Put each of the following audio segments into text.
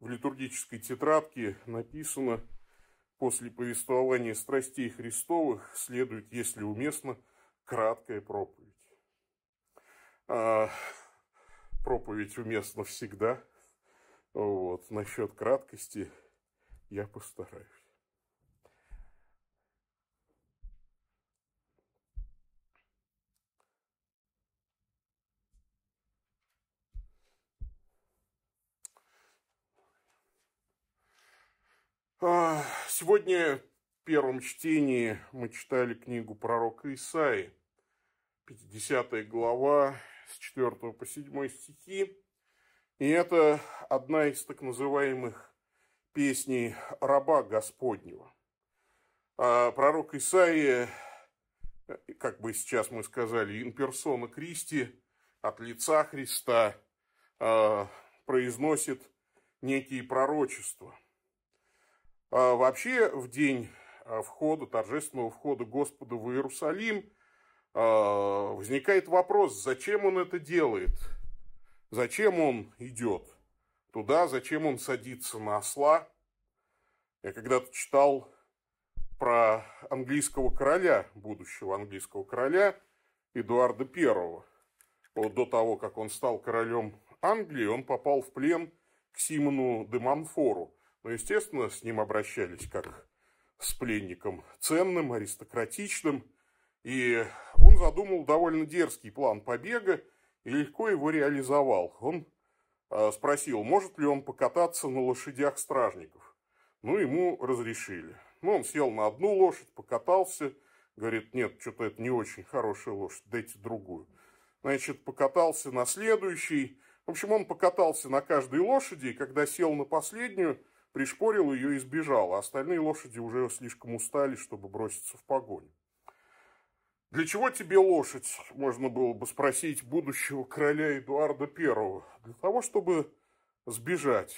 в литургической тетрадке написано «После повествования страстей Христовых следует, если уместно, краткая проповедь». А, проповедь уместна всегда. Вот, насчет краткости я постараюсь. А, сегодня в первом чтении мы читали книгу пророка Исаи, 50 глава, с 4 по 7 стихи. И это одна из так называемых песней «Раба Господнего». А пророк Исаия, как бы сейчас мы сказали, имперсона Кристи, от лица Христа, а, произносит некие пророчества – а, вообще в день а, входа, торжественного входа Господа в Иерусалим а, возникает вопрос, зачем он это делает, зачем он идет туда, зачем он садится на осла. Я когда-то читал про английского короля, будущего английского короля Эдуарда I. Вот до того, как он стал королем Англии, он попал в плен к Симону де Манфору но, ну, естественно, с ним обращались как с пленником ценным, аристократичным. И он задумал довольно дерзкий план побега и легко его реализовал. Он а, спросил, может ли он покататься на лошадях стражников. Ну, ему разрешили. Ну, он сел на одну лошадь, покатался, говорит, нет, что-то это не очень хорошая лошадь, дайте другую. Значит, покатался на следующий. В общем, он покатался на каждой лошади, и когда сел на последнюю, пришпорил ее и сбежал, а остальные лошади уже слишком устали, чтобы броситься в погоню. Для чего тебе лошадь, можно было бы спросить будущего короля Эдуарда первого, Для того, чтобы сбежать.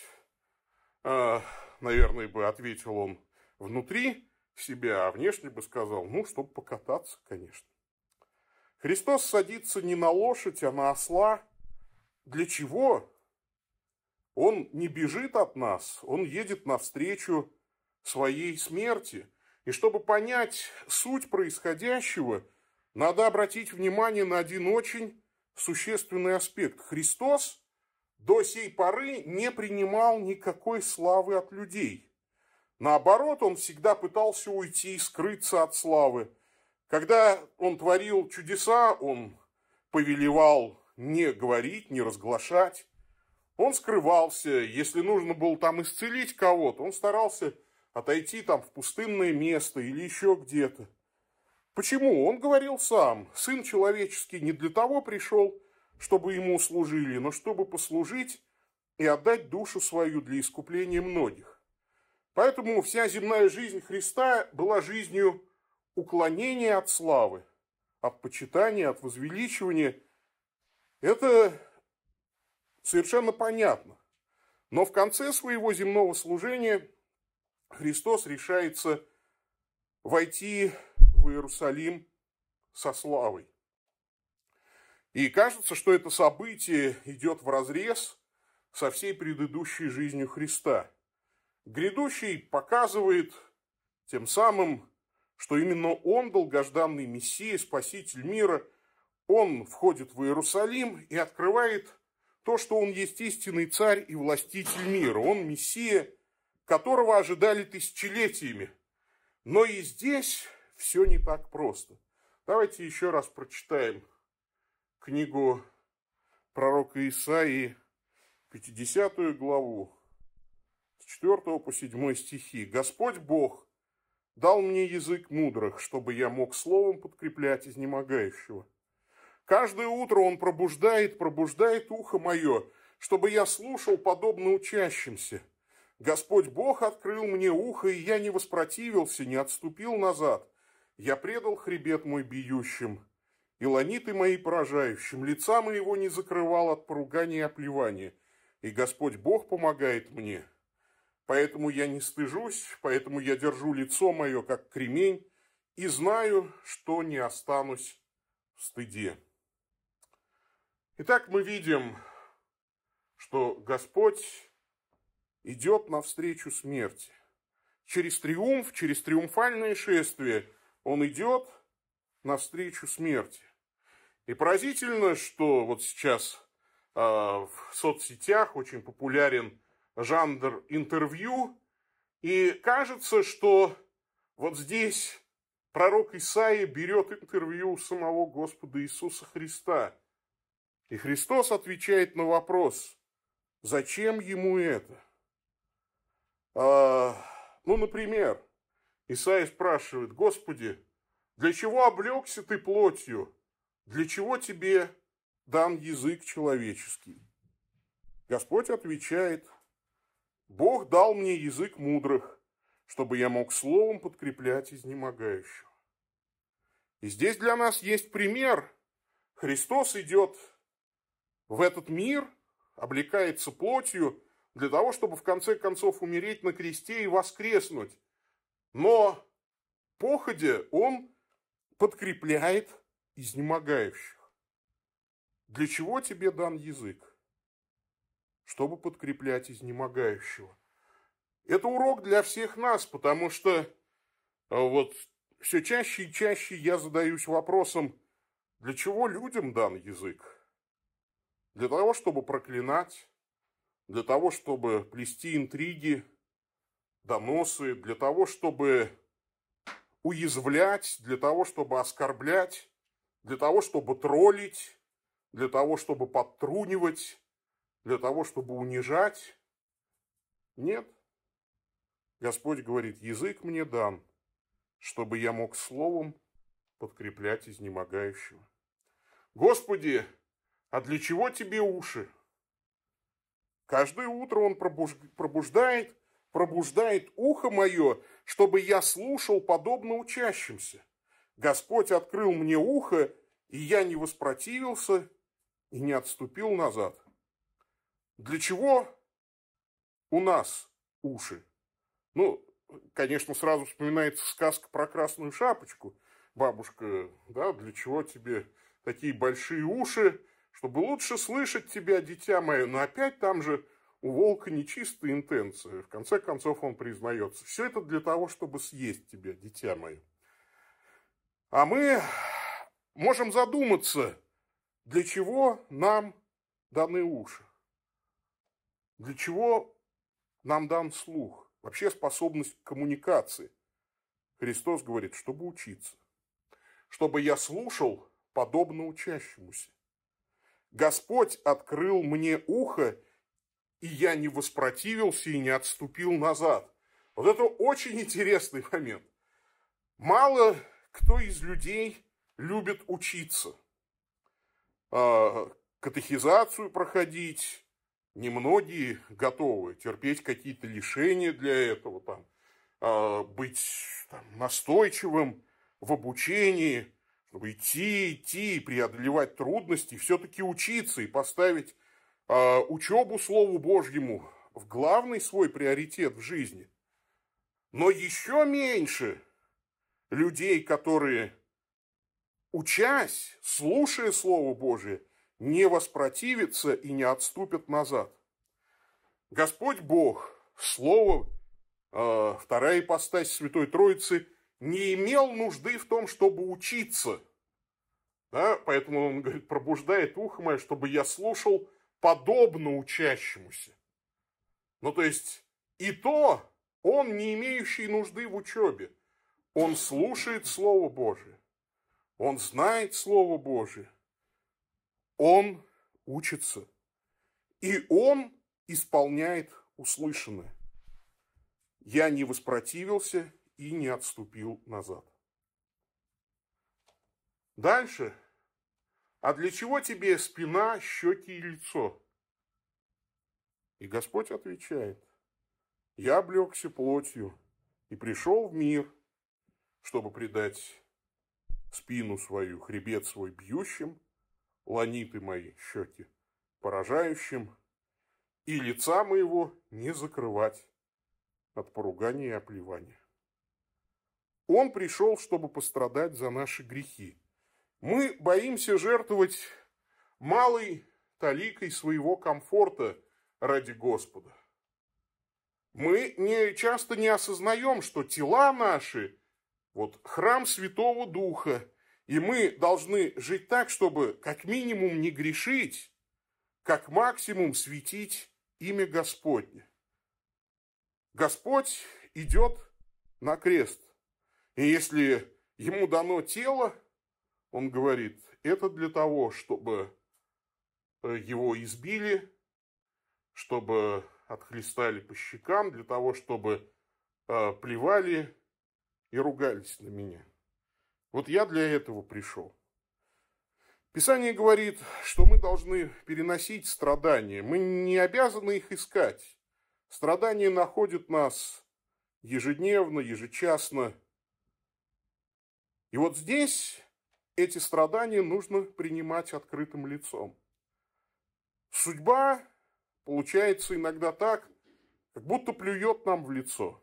А, наверное, бы ответил он внутри себя, а внешне бы сказал, ну, чтобы покататься, конечно. Христос садится не на лошадь, а на осла. Для чего? Он не бежит от нас, он едет навстречу своей смерти. И чтобы понять суть происходящего, надо обратить внимание на один очень существенный аспект. Христос до сей поры не принимал никакой славы от людей. Наоборот, он всегда пытался уйти и скрыться от славы. Когда он творил чудеса, он повелевал не говорить, не разглашать, он скрывался, если нужно было там исцелить кого-то, он старался отойти там в пустынное место или еще где-то. Почему? Он говорил сам, сын человеческий не для того пришел, чтобы ему служили, но чтобы послужить и отдать душу свою для искупления многих. Поэтому вся земная жизнь Христа была жизнью уклонения от славы, от почитания, от возвеличивания. Это совершенно понятно. Но в конце своего земного служения Христос решается войти в Иерусалим со славой. И кажется, что это событие идет в разрез со всей предыдущей жизнью Христа. Грядущий показывает тем самым, что именно он долгожданный Мессия, Спаситель мира, он входит в Иерусалим и открывает то, что он есть истинный царь и властитель мира. Он мессия, которого ожидали тысячелетиями. Но и здесь все не так просто. Давайте еще раз прочитаем книгу пророка Исаи, 50 главу, с 4 по 7 стихи. «Господь Бог дал мне язык мудрых, чтобы я мог словом подкреплять изнемогающего». Каждое утро он пробуждает, пробуждает ухо мое, чтобы я слушал подобно учащимся. Господь Бог открыл мне ухо, и я не воспротивился, не отступил назад. Я предал хребет мой бьющим, и ланиты мои поражающим, лица моего не закрывал от поругания и оплевания. И Господь Бог помогает мне. Поэтому я не стыжусь, поэтому я держу лицо мое, как кремень, и знаю, что не останусь в стыде. Итак, мы видим, что Господь идет навстречу смерти. Через триумф, через триумфальное шествие он идет навстречу смерти. И поразительно, что вот сейчас э, в соцсетях очень популярен жанр интервью, и кажется, что вот здесь пророк Исаия берет интервью у самого Господа Иисуса Христа – и Христос отвечает на вопрос, зачем ему это? А, ну, например, Исаия спрашивает, Господи, для чего облегся ты плотью? Для чего тебе дан язык человеческий? Господь отвечает, Бог дал мне язык мудрых, чтобы я мог словом подкреплять изнемогающего. И здесь для нас есть пример. Христос идет в этот мир, облекается плотью для того, чтобы в конце концов умереть на кресте и воскреснуть. Но походе он подкрепляет изнемогающих. Для чего тебе дан язык? Чтобы подкреплять изнемогающего. Это урок для всех нас, потому что а, вот все чаще и чаще я задаюсь вопросом, для чего людям дан язык? для того, чтобы проклинать, для того, чтобы плести интриги, доносы, для того, чтобы уязвлять, для того, чтобы оскорблять, для того, чтобы троллить, для того, чтобы подтрунивать, для того, чтобы унижать. Нет. Господь говорит, язык мне дан, чтобы я мог словом подкреплять изнемогающего. Господи, а для чего тебе уши? Каждое утро он пробуж пробуждает, пробуждает ухо мое, чтобы я слушал подобно учащимся. Господь открыл мне ухо, и я не воспротивился и не отступил назад. Для чего у нас уши? Ну, конечно, сразу вспоминается сказка про красную шапочку. Бабушка, да, для чего тебе такие большие уши? чтобы лучше слышать тебя, дитя мое, но опять там же у волка нечистые интенции. В конце концов он признается. Все это для того, чтобы съесть тебя, дитя мое. А мы можем задуматься, для чего нам даны уши? Для чего нам дан слух? Вообще способность к коммуникации. Христос говорит, чтобы учиться. Чтобы я слушал подобно учащемуся. Господь открыл мне ухо, и я не воспротивился и не отступил назад. Вот это очень интересный момент. Мало кто из людей любит учиться. А, катехизацию проходить, немногие готовы терпеть какие-то лишения для этого, там, а, быть там, настойчивым в обучении – чтобы идти, идти, преодолевать трудности, все-таки учиться и поставить э, а, учебу Слову Божьему в главный свой приоритет в жизни. Но еще меньше людей, которые, учась, слушая Слово Божие, не воспротивятся и не отступят назад. Господь Бог, Слово, э, вторая ипостась Святой Троицы – не имел нужды в том, чтобы учиться. Да? Поэтому он говорит, пробуждает ухо мое, чтобы я слушал подобно учащемуся. Ну, то есть, и то он, не имеющий нужды в учебе, он слушает Слово Божие, он знает Слово Божие, он учится, и он исполняет услышанное. Я не воспротивился, и не отступил назад. Дальше. А для чего тебе спина, щеки и лицо? И Господь отвечает. Я облегся плотью и пришел в мир, чтобы предать спину свою, хребет свой бьющим, ланиты мои, щеки поражающим, и лица моего не закрывать от поругания и оплевания. Он пришел, чтобы пострадать за наши грехи. Мы боимся жертвовать малой таликой своего комфорта ради Господа. Мы не, часто не осознаем, что тела наши, вот храм Святого Духа, и мы должны жить так, чтобы как минимум не грешить, как максимум светить имя Господне. Господь идет на крест. И если ему дано тело, он говорит, это для того, чтобы э, его избили, чтобы отхлестали по щекам, для того, чтобы э, плевали и ругались на меня. Вот я для этого пришел. Писание говорит, что мы должны переносить страдания. Мы не обязаны их искать. Страдания находят нас ежедневно, ежечасно – и вот здесь эти страдания нужно принимать открытым лицом. Судьба получается иногда так, как будто плюет нам в лицо.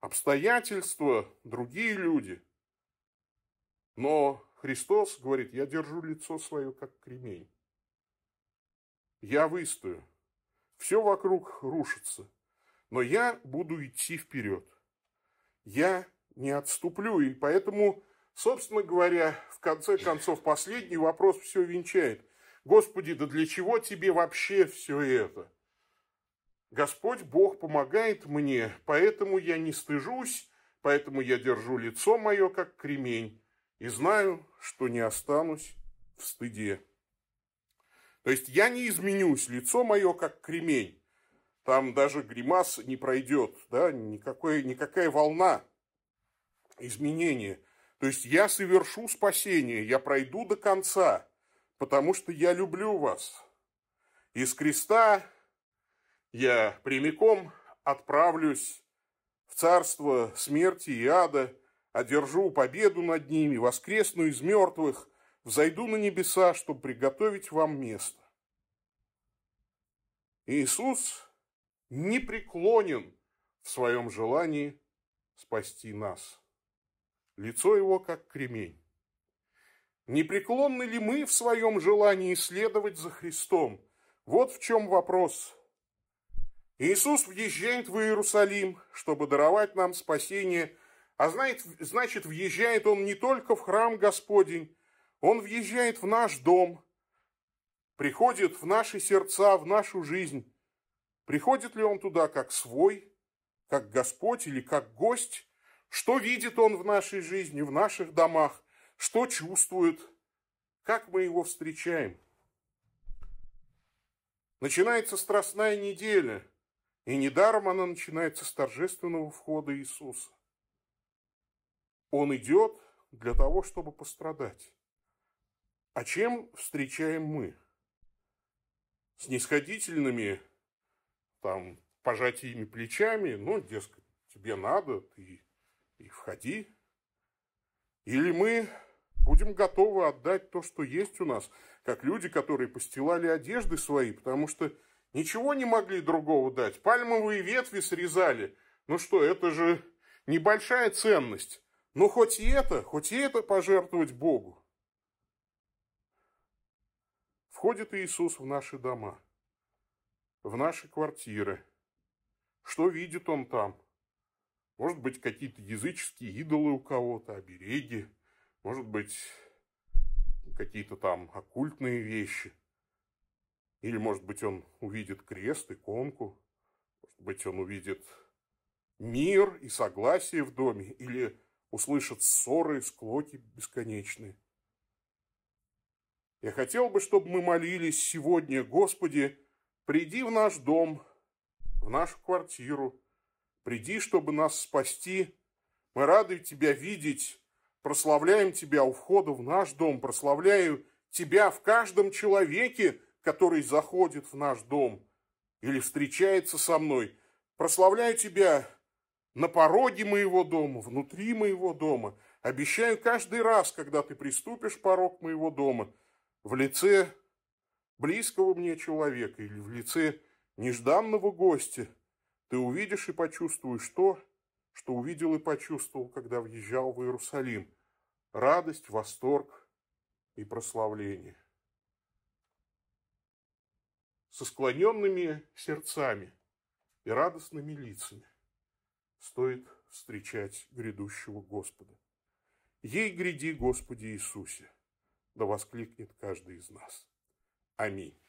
Обстоятельства, другие люди. Но Христос говорит, я держу лицо свое, как кремень. Я выстою. Все вокруг рушится. Но я буду идти вперед. Я не отступлю. И поэтому, собственно говоря, в конце концов, последний вопрос все венчает. Господи, да для чего тебе вообще все это? Господь Бог помогает мне, поэтому я не стыжусь, поэтому я держу лицо мое, как кремень, и знаю, что не останусь в стыде. То есть я не изменюсь, лицо мое, как кремень. Там даже гримас не пройдет, да, никакой, никакая волна изменение. То есть я совершу спасение, я пройду до конца, потому что я люблю вас. Из креста я прямиком отправлюсь в царство смерти и ада, одержу победу над ними, воскресну из мертвых, взойду на небеса, чтобы приготовить вам место. Иисус не преклонен в своем желании спасти нас лицо его как кремень. Непреклонны ли мы в своем желании следовать за Христом? Вот в чем вопрос. Иисус въезжает в Иерусалим, чтобы даровать нам спасение, а знает, значит, въезжает Он не только в храм Господень, Он въезжает в наш дом, приходит в наши сердца, в нашу жизнь. Приходит ли Он туда как свой, как Господь или как гость, что видит он в нашей жизни, в наших домах, что чувствует, как мы его встречаем. Начинается страстная неделя, и недаром она начинается с торжественного входа Иисуса. Он идет для того, чтобы пострадать. А чем встречаем мы? С нисходительными там, пожатиями плечами, ну, дескать, тебе надо, ты и входи. Или мы будем готовы отдать то, что есть у нас, как люди, которые постилали одежды свои, потому что ничего не могли другого дать. Пальмовые ветви срезали. Ну что, это же небольшая ценность. Но хоть и это, хоть и это пожертвовать Богу. Входит Иисус в наши дома, в наши квартиры. Что видит Он там? Может быть, какие-то языческие идолы у кого-то, обереги. Может быть, какие-то там оккультные вещи. Или, может быть, он увидит крест, иконку. Может быть, он увидит мир и согласие в доме. Или услышит ссоры и склоки бесконечные. Я хотел бы, чтобы мы молились сегодня, Господи, приди в наш дом, в нашу квартиру, Приди, чтобы нас спасти. Мы рады Тебя видеть. Прославляем Тебя у входа в наш дом. Прославляю Тебя в каждом человеке, который заходит в наш дом или встречается со мной. Прославляю Тебя на пороге моего дома, внутри моего дома. Обещаю каждый раз, когда ты приступишь порог моего дома, в лице близкого мне человека или в лице нежданного гостя – ты увидишь и почувствуешь то, что увидел и почувствовал, когда въезжал в Иерусалим. Радость, восторг и прославление. Со склоненными сердцами и радостными лицами стоит встречать грядущего Господа. Ей гряди, Господи Иисусе, да воскликнет каждый из нас. Аминь.